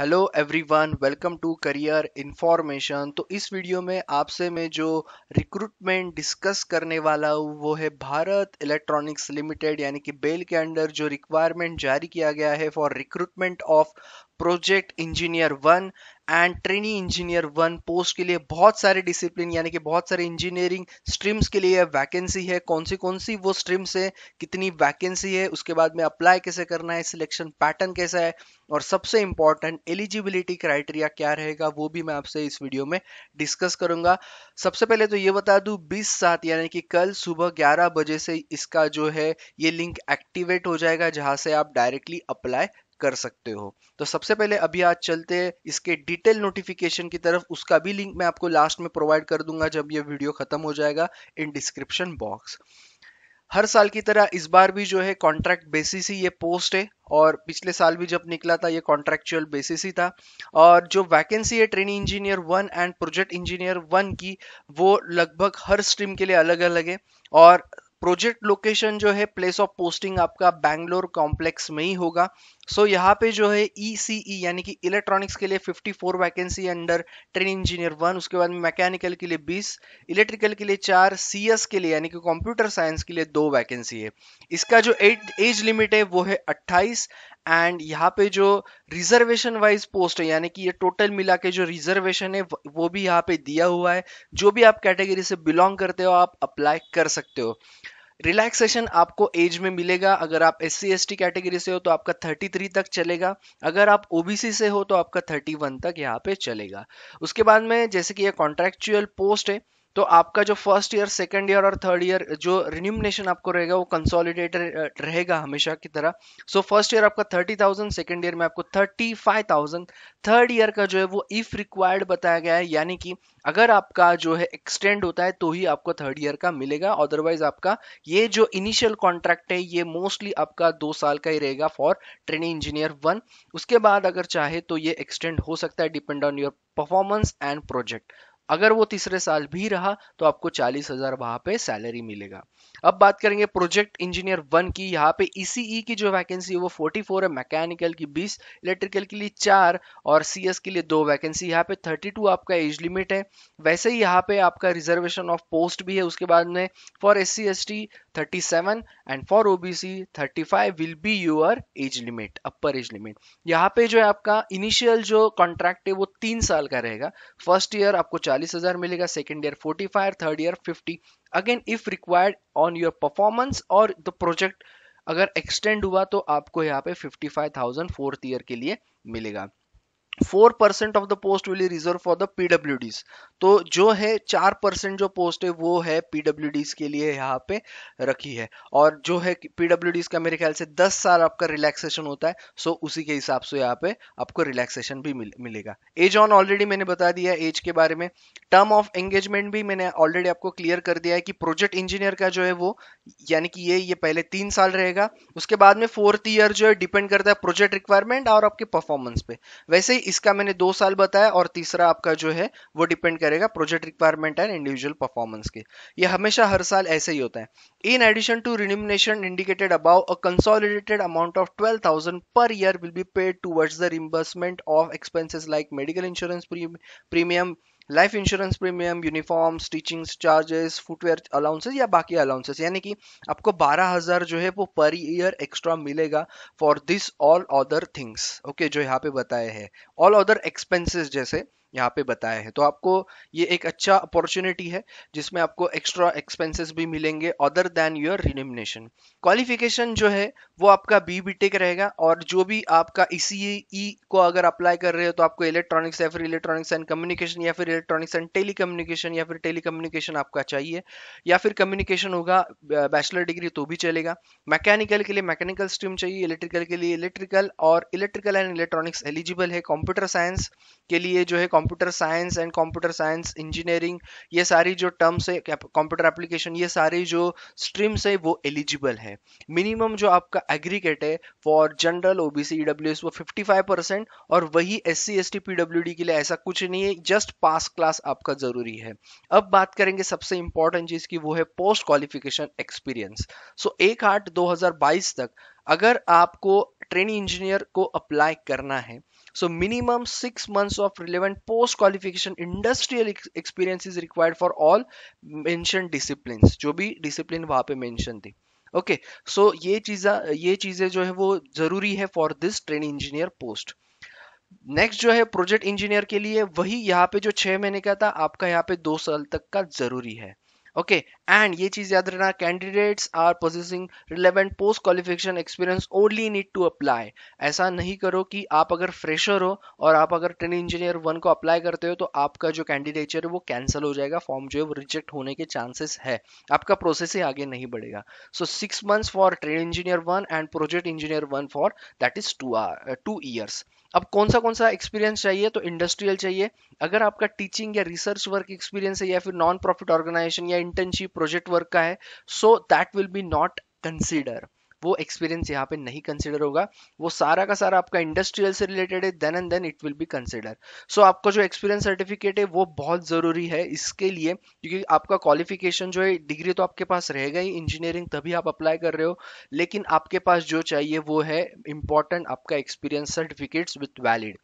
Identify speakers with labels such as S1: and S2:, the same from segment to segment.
S1: Hello everyone welcome to career information तो इस video में आपसे मैं जो रिक्रूटमेंट डिस्कस करने वाला हूँ वो है भारत इलेक्ट्रॉनिक्स लिमिटेड यानी कि बेल के अंडर जो रिक्वायरमेंट जारी किया गया है for recruitment of project engineer one and trainee engineer one post के लिए बहुत सारे डिसिप्लिन यानी कि बहुत सारे इंजीनियरिंग स्ट्रीम्स के लिए वैकेंसी है कौन सी कौन सी वो स्ट्रीम्स है कितनी वैकेंसी है उसके बाद में अप्लाई कैसे करना है सिलेक्शन पैटर्न कैसा है और सबसे इंपॉर्टेंट एलिजिबिलिटी क्राइटेरिया क्या रहेगा वो भी मैं आपसे इस वीडियो में डिस्कस करूंगा सबसे पहले तो ये बता दू बीस सात यानी कि कल सुबह ग्यारह बजे से इसका जो है ये लिंक एक्टिवेट हो जाएगा जहां से आप डायरेक्टली अप्लाई कर सकते हो तो सबसे पहले अभी आज चलते हैं इसके डिटेल नोटिफिकेशन की तरफ उसका भी लिंक मैं आपको लास्ट में प्रोवाइड कर दूंगा जब ये वीडियो खत्म हो जाएगा इन डिस्क्रिप्शन बॉक्स हर साल की तरह इस बार भी जो है कॉन्ट्रैक्ट बेसिस ही ये पोस्ट है और पिछले साल भी जब निकला था ये कॉन्ट्रैक्चुअल बेसिस ही था और जो वैकेंसी है training engineer one and project engineer one की वो लगभग हर स्ट्रीम के लिए अलग अलग है और प्रोजेक्ट लोकेशन जो है प्लेस ऑफ पोस्टिंग आपका बैंगलोर कॉम्प्लेक्स में ही होगा सो so, यहाँ पे जो है ई सी ई यानी कि इलेक्ट्रॉनिक्स के लिए 54 vacancy under train engineer one उसके बाद मैकेनिकल के लिए 20 इलेक्ट्रिकल के लिए चार सी एस के लिए यानी कि कंप्यूटर साइंस के लिए दो वैकेंसी है इसका जो एज लिमिट है वो है 28 एंड यहाँ पे जो रिजर्वेशन वाइज पोस्ट है यानी कि ये टोटल मिला के जो रिजर्वेशन है वो भी यहाँ पे दिया हुआ है जो भी आप कैटेगरी से बिलोंग करते हो आप अप्लाई कर सकते हो रिलैक्सेशन आपको एज में मिलेगा अगर आप एस सी कैटेगरी से हो तो आपका 33 तक चलेगा अगर आप ओबीसी से हो तो आपका 31 तक यहाँ पे चलेगा उसके बाद में जैसे कि ये कॉन्ट्रेक्चुअल पोस्ट है तो आपका जो फर्स्ट ईयर सेकेंड ईयर और थर्ड ईयर जो रिन्यूमिनेशन आपको रहेगा वो कंसोलिडेटेड रहेगा हमेशा की तरह सो फर्स्ट ईयर आपका थर्टी थाउजेंड सेकेंड ईयर में आपको thirty five thousand third year का जो है वो इफ रिक्वायर्ड बताया गया है यानी कि अगर आपका जो है एक्सटेंड होता है तो ही आपको थर्ड ईयर का मिलेगा अदरवाइज आपका ये जो इनिशियल कॉन्ट्रैक्ट है ये मोस्टली आपका दो साल का ही रहेगा फॉर ट्रेनिंग इंजीनियर वन उसके बाद अगर चाहे तो ये एक्सटेंड हो सकता है depend on your performance and project अगर वो तीसरे साल भी रहा तो आपको चालीस हजार वहां पे सैलरी मिलेगा अब बात करेंगे प्रोजेक्ट इंजीनियर वन की यहाँ पे ईसीई e e की जो वैकेंसी है वो 44 है मैकेनिकल की 20 इलेक्ट्रिकल के लिए चार और सीएस के लिए दो वैकेंसी यहाँ पे 32 आपका एज लिमिट है वैसे ही यहाँ पे आपका रिजर्वेशन ऑफ पोस्ट भी है उसके बाद में for S C S T thirty seven and for OBC thirty five will be your age limit upper age limit यहाँ पे जो है आपका इनिशियल जो कॉन्ट्रैक्ट है वो तीन साल का रहेगा फर्स्ट ईयर आपको चालीस चालीस हजार मिलेगा second year forty five third year fifty again if required on your performance और द प्रोजेक्ट अगर एक्सटेंड हुआ तो आपको यहाँ पे fifty five thousand fourth year के लिए मिलेगा four percent of the post will reserve for the PW तो जो है चार परसेंट जो पोस्ट है वो है पीडब्ल्यू के लिए यहाँ पे रखी है और जो है पीडब्ल्यू का मेरे ख्याल से दस साल आपका रिलैक्सेशन होता है सो उसी के हिसाब से यहाँ पे आपको रिलैक्सेशन भी मिल, मिलेगा एज ऑन ऑलरेडी मैंने बता दिया एज के बारे में टर्म ऑफ एंगेजमेंट भी मैंने ऑलरेडी आपको क्लियर कर दिया है कि प्रोजेक्ट इंजीनियर का जो है वो यानी कि ये ये पहले तीन साल रहेगा उसके बाद में फोर्थ ईयर जो है डिपेंड करता है प्रोजेक्ट रिक्वायरमेंट और आपके परफॉर्मेंस पे वैसे ही इसका मैंने दो साल बताया और तीसरा आपका जो है वो डिपेंड करेगा project requirement and individual performance के ये हमेशा हर साल ऐसे ही होता है in addition to remuneration indicated above a consolidated amount of twelve thousand per year will be paid towards the reimbursement of expenses like medical insurance premium life insurance premium uniform stitching charges footwear allowances या बाकी allowances यानी कि आपको बारह हजार जो है वो पर ईयर एक्स्ट्रा मिलेगा for this all other things okay जो यहाँ पे बताए हैं ऑल अदर एक्सपेंसेस जैसे यहाँ पे बताया है तो आपको ये एक अच्छा अपॉर्चुनिटी है जिसमें आपको एक्स्ट्रा एक्सपेंसेस भी मिलेंगे other than your remuneration qualification जो है वो आपका बी बी टेक रहेगा और जो भी आपका ई e ई e को अगर अप्लाई कर रहे हो तो आपको इलेक्ट्रॉनिक्स या फिर इलेक्ट्रॉनिक्स एंड कम्युनिकेशन या फिर इलेक्ट्रॉनिक्स एंड टेली कम्युनिकेशन या फिर टेली कम्युनिकेशन आपका चाहिए या फिर कम्युनिकेशन होगा बैचलर डिग्री तो भी चलेगा मैकेनिकल के लिए मैकेनिकल स्ट्रीम चाहिए इलेक्ट्रिकल के लिए इलेक्ट्रिकल और इलेक्ट्रिकल एंड इलेक्ट्रॉनिक्स एलिजिबल है कंप्यूटर साइंस के लिए जो है computer science and computer science engineering ये सारी जो टर्म्स है कंप्यूटर एप्लीकेशन ये सारी जो स्ट्रीम्स है वो एलिजिबल है मिनिमम जो आपका एग्रीगेट है फॉर जनरल ओबीसी ईडब्ल्यू वो 55 परसेंट और वही S C S T PW के लिए ऐसा कुछ नहीं है जस्ट पास क्लास आपका जरूरी है अब बात करेंगे सबसे इंपॉर्टेंट चीज की वो है पोस्ट क्वालिफिकेशन एक्सपीरियंस सो एक आठ दो तक अगर आपको ट्रेनिंग इंजीनियर को अप्लाई करना है so minimum six months of relevant post qualification industrial experience is required for all mention discipline जो भी डिसिप्लिन वहां पे मेंशन थी ओके okay, सो so ये चीज़ा ये चीज़ें जो है वो ज़रूरी है for this training engineer post next जो है प्रोजेक्ट इंजीनियर के लिए वही यहाँ पे जो छह महीने का था आपका यहाँ पे दो साल तक का ज़रूरी है ओके एंड ये चीज याद रखना candidates are possessing relevant post qualification experience only need to apply ऐसा नहीं करो कि आप अगर फ्रेशर हो और आप अगर ट्रेन इंजीनियर वन को अप्लाई करते हो तो आपका जो कैंडिडेचर है वो कैंसिल हो जाएगा फॉर्म जो है वो रिजेक्ट होने के चांसेस है आपका प्रोसेस ही आगे नहीं बढ़ेगा so six months for train engineer one and project engineer one for that is two two years अब कौन सा कौन सा एक्सपीरियंस चाहिए तो इंडस्ट्रियल चाहिए अगर आपका टीचिंग या रिसर्च वर्क एक्सपीरियंस है या फिर नॉन प्रॉफिट ऑर्गेनाइजेशन या इंटर्नशिप प्रोजेक्ट वर्क का है so that will be not consider वो एक्सपीरियंस यहाँ पे नहीं कंसिडर होगा वो सारा का सारा आपका इंडस्ट्रियल से रिलेटेड है then and then it will be consider so आपका जो एक्सपीरियंस सर्टिफिकेट है वो बहुत ज़रूरी है इसके लिए क्योंकि आपका क्वालिफिकेशन जो है डिग्री तो आपके पास रहेगा ही इंजीनियरिंग तभी आप अप्लाई कर रहे हो लेकिन आपके पास जो चाहिए वो है इंपॉर्टेंट आपका एक्सपीरियंस सर्टिफिकेट्स विथ वैलिड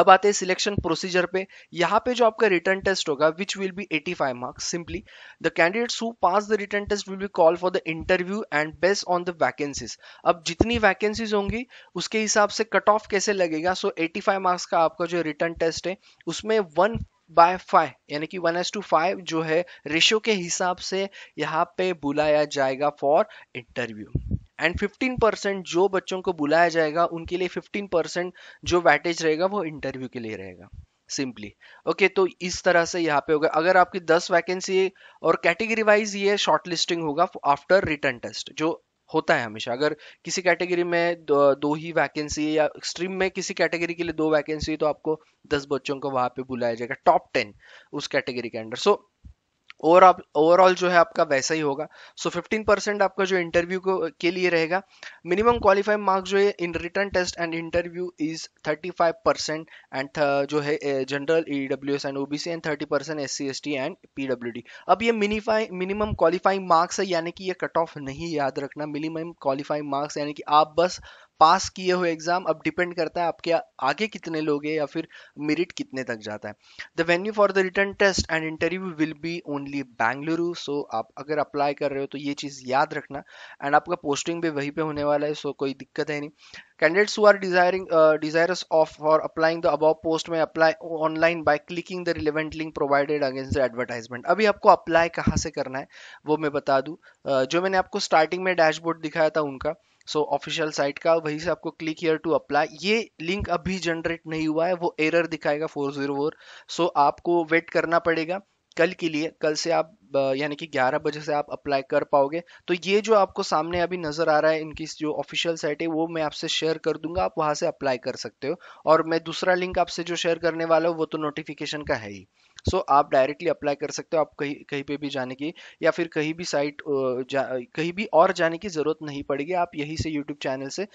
S1: अब आते हैं सिलेक्शन प्रोसीजर पे यहाँ पे जो आपका रिटर्न टेस्ट होगा which will be 85 marks simply the candidates who pass the written test will be call for the interview and based on the vacancies अब जितनी वैकेंसीज होंगी उसके हिसाब से कट ऑफ कैसे लगेगा सो so 85 मार्क्स का आपका जो रिटर्न टेस्ट है उसमें वन बाय फाइव यानी कि वन एस टू फाइव जो है रेशियो के हिसाब से यहाँ पे बुलाया जाएगा फॉर इंटरव्यू एंड 15 परसेंट जो बच्चों को बुलाया जाएगा उनके लिए 15 परसेंट जो वैटेज रहेगा वो इंटरव्यू के लिए रहेगा सिंपली ओके okay, तो इस तरह से यहाँ पे होगा अगर आपकी 10 वैकेंसी और कैटेगरी वाइज ये शॉर्ट लिस्टिंग होगा आफ्टर रिटर्न टेस्ट जो होता है हमेशा अगर किसी कैटेगरी में दो, दो ही वैकेंसी या स्ट्रीम में किसी कैटेगरी के लिए दो वैकेंसी तो आपको दस बच्चों को वहां पे बुलाया जाएगा टॉप टेन उस कैटेगरी के अंडर सो so, ओवरऑल जो है आपका वैसा ही होगा सो फिफ्टीन परसेंट आपका जो इंटरव्यू को के लिए रहेगा मिनिमम क्वालिफाइड मार्क्स जो है in written test and interview is thirty five percent and जो है general E W S and OBC and thirty percent S C S T and P W D अब ये मिनिफाई मिनिमम क्वालिफाइंग मार्क्स है यानी कि ये कट ऑफ नहीं याद रखना मिनिमम क्वालिफाइंग मार्क्स यानी कि आप बस पास किए हुए एग्जाम अब डिपेंड करता है आपके आगे कितने लोग हैं या फिर मेरिट कितने तक जाता है the venue for the written test and interview will be only Bengaluru so आप अगर अप्लाई कर रहे हो तो ये चीज़ याद रखना एंड आपका पोस्टिंग भी वहीं पे होने वाला है सो so कोई दिक्कत है नहीं कैंडिडेट्स हुआ are desiring uh, desirous of for applying the above post may apply online the clicking the relevant link provided against अभी आपको अप्लाई कहाँ से करना है वो मैं बता दूँ uh, जो मैंने आपको स्टार्टिंग में डैशबोर्ड दिखाया था उनका सो ऑफिशियल साइट का वहीं से आपको क्लिक हियर टू अप्लाई ये लिंक अभी जनरेट नहीं हुआ है वो एरर दिखाएगा फोर जीरो फोर सो आपको वेट करना पड़ेगा कल के लिए कल से आप यानी कि 11 बजे से आप अप्लाई कर पाओगे तो ये जो आपको सामने अभी नज़र आ रहा है इनकी जो ऑफिशियल साइट है वो मैं आपसे शेयर कर दूंगा आप वहां से अप्लाई कर सकते हो और मैं दूसरा लिंक आपसे जो शेयर करने वाला हूँ वो तो नोटिफिकेशन का है ही सो so, आप डायरेक्टली अप्लाई कर सकते हो आप कहीं कहीं पे भी जाने की या फिर कहीं भी साइट जा, कहीं भी और जाने की ज़रूरत नहीं पड़ेगी आप यहीं से यूट्यूब चैनल से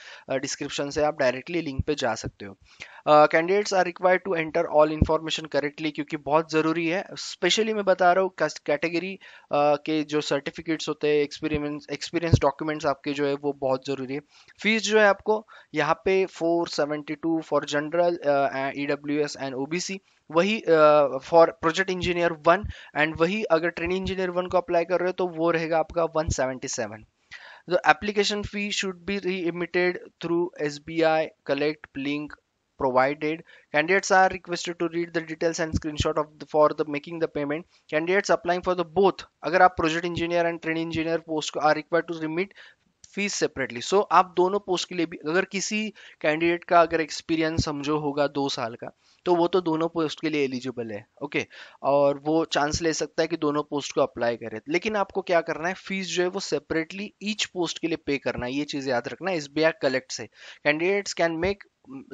S1: डिस्क्रिप्शन से आप डायरेक्टली लिंक पे जा सकते हो candidates are required to enter all information correctly क्योंकि बहुत ज़रूरी है स्पेशली मैं बता रहा हूँ कैटेगरी uh, के जो सर्टिफिकेट्स होते हैं एक्सपीरियंस एक्सपीरियंस डॉक्यूमेंट्स आपके जो है वो बहुत ज़रूरी है फीस जो है आपको यहाँ पे four seventy two for general E W S and O B C वही for project engineer one and वही अगर ट्रेनिंग इंजीनियर वन को अप्लाई कर रहे हो तो वो रहेगा आपका 177 fee should be should through S B I collect link provided candidates are requested to read the details and screenshot of the, for the making the payment candidates applying for the both agar aap project engineer and trainee engineer post ko are required to remit fees separately so aap dono post ke liye bhi agar kisi candidate ka agar experience samjho hoga 2 saal ka तो वो तो दोनों post के लिए eligible है okay और वो chance ले सकता है कि दोनों पोस्ट को अप्लाई करे लेकिन आपको क्या करना है फीस जो है वो सेपरेटली ईच पोस्ट के लिए पे करना है ये चीज याद रखना एस बी आई कलेक्ट से candidates can make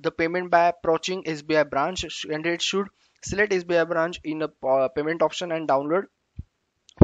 S1: the payment by approaching S B I branch candidate should select S B I branch in payment option and download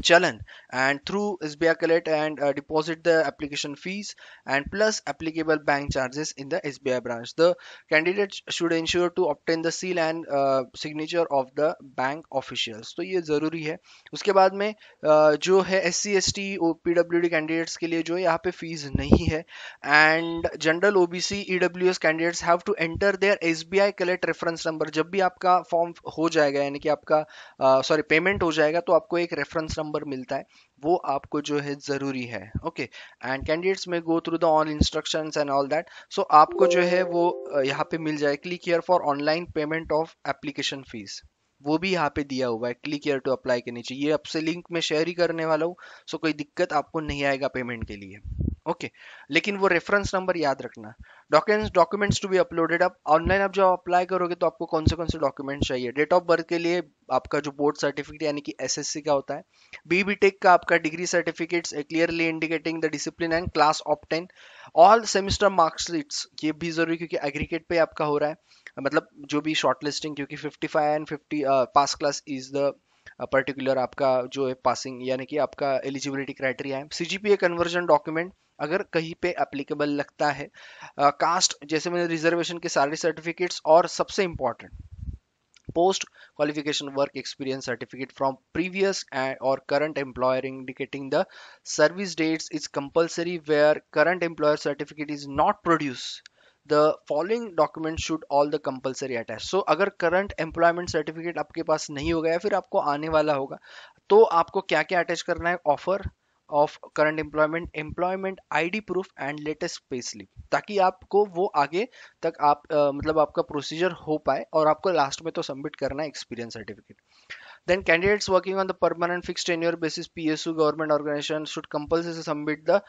S1: Chalan and through SBI Collect and uh, deposit the application fees and plus applicable bank charges in the SBI branch. The candidate should ensure to obtain the seal and uh, signature of the bank officials. तो ये ज़रूरी है उसके बाद में uh, जो है S C S T or P W D candidates के लिए जो है यहाँ पे फीस नहीं है and general O B C E W S candidates have to enter their S B I collect reference number जब भी आपका फॉर्म हो जाएगा यानी कि आपका सॉरी पेमेंट हो जाएगा तो आपको एक रेफरेंस नंबर नंबर मिलता है वो आपको जो है ज़रूरी है ओके एंड कैंडिडेट्स में go through the all instruction and all that so आपको जो है वो यहाँ पे मिल जाए click here for online payment of application fees वो भी यहाँ पे दिया हुआ है क्लिक हियर टू अप्लाई के नीचे ये आपसे लिंक में शेयर ही करने वाला हूँ सो कोई दिक्कत आपको नहीं आएगा पेमेंट के लिए ओके लेकिन वो रेफरेंस नंबर याद रखना documents documents to be uploaded आप ऑनलाइन आप जब अप्लाई करोगे तो आपको कौन से कौन से डॉक्यूमेंट्स चाहिए डेट ऑफ बर्थ के लिए आपका जो बोर्ड सर्टिफिकेट यानी कि एसएससी का होता है बीबी टेक का आपका degree certificates clearly indicating the discipline and class of ten all semester marks lists ये भी जरूरी क्योंकि एग्रीगेट पे आपका हो रहा है मतलब जो भी शॉर्ट लिस्टिंग क्योंकि 55 and 50 pass class is the particular आपका जो है पासिंग यानी कि आपका एलिजिबिलिटी क्राइटेरिया है C G P A conversion document अगर कहीं पे एप्लीकेबल लगता है कास्ट uh, जैसे मैंने रिजर्वेशन के सारे सर्टिफिकेट्स और सबसे important post qualification work experience certificate from previous and और current employer indicating the service dates is compulsory where current employer certificate is not produce the following document should all the compulsory attach so अगर current employment certificate आपके पास नहीं होगा या फिर आपको आने वाला होगा तो आपको क्या क्या अटैच करना है offer of current employment employment ID proof and latest pay slip ताकि आपको वो आगे तक आप uh, मतलब आपका प्रोसीजर हो पाए और आपको लास्ट में तो सबमिट करना है experience certificate then candidates working on the permanent fix ten basis P S U government organization should compulsory submit the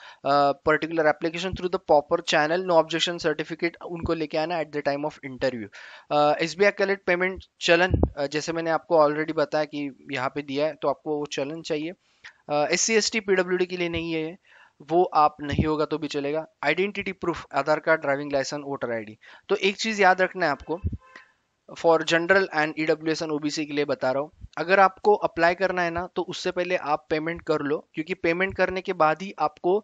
S1: particular application through the proper channel no objection certificate उनको लेके आना at the time of interview S B I collect payment challan जैसे मैंने आपको already बताया कि यहाँ पे दिया है तो आपको वो चलन चाहिए S C S T D के लिए नहीं है वो आप नहीं होगा तो भी चलेगा identity proof Aadhaar card driving license voter ID तो एक चीज़ याद रखना है आपको for general and E W S and OBC के लिए बता रहा हूँ अगर आपको अप्लाई करना है ना तो उससे पहले आप पेमेंट कर लो क्योंकि पेमेंट करने के बाद ही आपको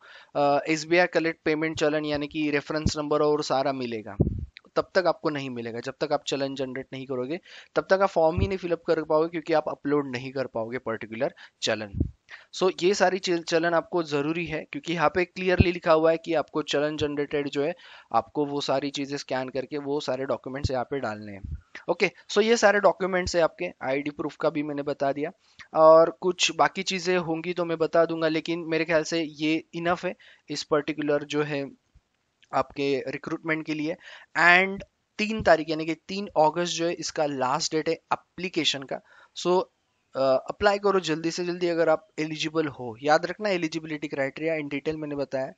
S1: S B I collect payment challan यानी कि रेफरेंस नंबर और सारा मिलेगा तब तक आपको नहीं मिलेगा जब तक आप चलन जनरेट नहीं करोगे तब तक आप फॉर्म ही नहीं फिलअप कर पाओगे क्योंकि आप अपलोड नहीं कर पाओगे पर्टिकुलर चलन सो so, ये सारी चलन आपको ज़रूरी है क्योंकि यहाँ पे क्लियरली लिखा हुआ है कि आपको चलन जनरेटेड जो है आपको वो सारी चीज़ें स्कैन करके वो सारे डॉक्यूमेंट्स यहाँ पे डालने हैं ओके okay, सो so ये सारे डॉक्यूमेंट्स है आपके आईडी प्रूफ का भी मैंने बता दिया और कुछ बाकी चीज़ें होंगी तो मैं बता दूंगा लेकिन मेरे ख्याल से ये इनफ है इस पर्टिकुलर जो है आपके रिक्रूटमेंट के लिए एंड तीन तारीख यानी कि तीन अगस्त जो है इसका लास्ट डेट है अप्लीकेशन का सो so, अप्लाई करो जल्दी से जल्दी अगर आप एलिजिबल हो याद रखना एलिजिबिलिटी क्राइटेरिया इन डिटेल मैंने बताया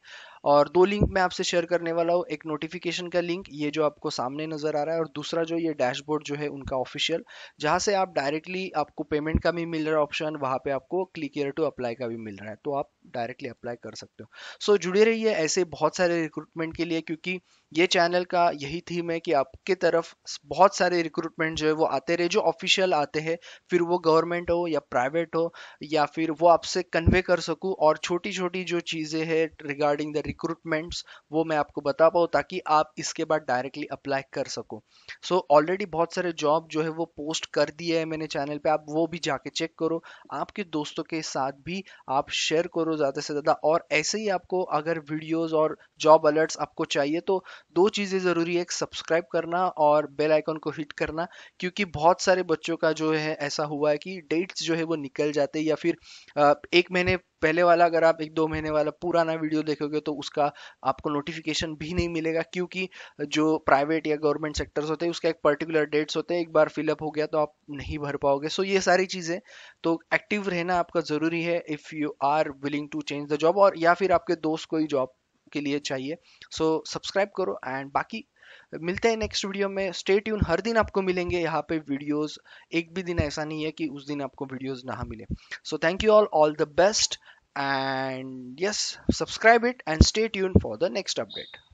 S1: और दो लिंक मैं आपसे शेयर करने वाला हूँ एक नोटिफिकेशन का लिंक ये जो आपको सामने नजर आ रहा है और दूसरा जो ये डैशबोर्ड जो है उनका ऑफिशियल जहाँ से आप डायरेक्टली आपको पेमेंट का भी मिल रहा है ऑप्शन वहाँ पे आपको क्लिक ईयर टू अप्लाई का भी मिल रहा है तो आप डायरेक्टली अप्लाई कर सकते हो सो so, जुड़े रहिए ऐसे बहुत सारे रिक्रूटमेंट के लिए क्योंकि ये चैनल का यही थीम है कि आपके तरफ बहुत सारे रिक्रूटमेंट जो है वो आते रहे जो ऑफिशियल आते हैं फिर वो गवर्नमेंट हो या प्राइवेट हो या फिर वो आपसे कन्वे कर सकूँ और छोटी छोटी जो चीज़ें हैं रिगार्डिंग द रिक्रूटमेंट्स वो मैं आपको बता पाऊँ ताकि आप इसके बाद डायरेक्टली अप्लाई कर सको सो so, ऑलरेडी बहुत सारे जॉब जो है वो पोस्ट कर दिए है मैंने चैनल पे आप वो भी जाके चेक करो आपके दोस्तों के साथ भी आप शेयर करो ज़्यादा से ज़्यादा और ऐसे ही आपको अगर वीडियोज़ और जॉब अलर्ट्स आपको चाहिए तो दो चीज़ें ज़रूरी है एक सब्सक्राइब करना और बेल आइकॉन को हिट करना क्योंकि बहुत सारे बच्चों का जो है ऐसा हुआ है कि डेट्स जो है वो निकल जाते या फिर एक महीने पहले वाला अगर आप एक दो महीने वाला पुराना वीडियो देखोगे तो उसका आपको नोटिफिकेशन भी नहीं मिलेगा क्योंकि जो प्राइवेट या गवर्नमेंट सेक्टर्स होते हैं उसका एक पर्टिकुलर डेट्स होते हैं एक बार फिलअप हो गया तो आप नहीं भर पाओगे सो ये सारी चीज़ें तो एक्टिव रहना आपका ज़रूरी है if you are willing to change the job और या फिर आपके दोस्त कोई जॉब के लिए चाहिए सो so, सब्सक्राइब करो एंड बाकी मिलते हैं नेक्स्ट वीडियो में स्टे ट्यून हर दिन आपको मिलेंगे यहाँ पे वीडियोस एक भी दिन ऐसा नहीं है कि उस दिन आपको वीडियोस ना मिले so thank you all all the best and yes subscribe it and stay tune for the next update